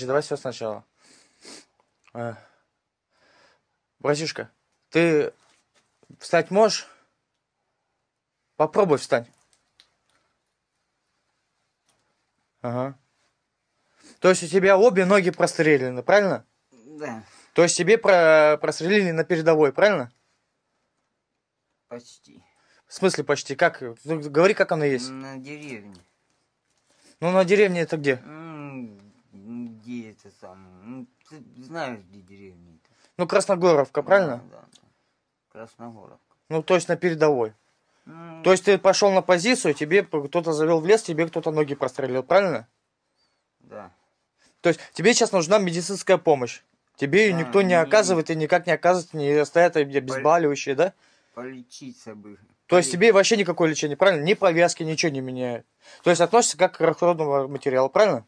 Подожди, давай все сначала. Э. Братишка, ты встать можешь? Попробуй встань. Ага. То есть у тебя обе ноги прострелены, правильно? Да. То есть тебе про прострелили на передовой, правильно? Почти. В смысле почти? Как? говори, как оно есть. На деревне. Ну, на деревне это где? где сам. Ну, ты знаешь, где деревни -то. Ну, Красногоровка, правильно? Да, да, да. Красногоровка. Ну, то есть на передовой. Ну... То есть ты пошел на позицию, тебе кто-то завел в лес, тебе кто-то ноги прострелил, правильно? Да. То есть тебе сейчас нужна медицинская помощь. Тебе ее да, никто не, не оказывает и никак не оказывает, не стоят обезболивающие, да? Полечиться бы. То есть тебе вообще никакое лечение, правильно? Ни повязки, ничего не меняют. То есть относишься как к расходному материалу, правильно?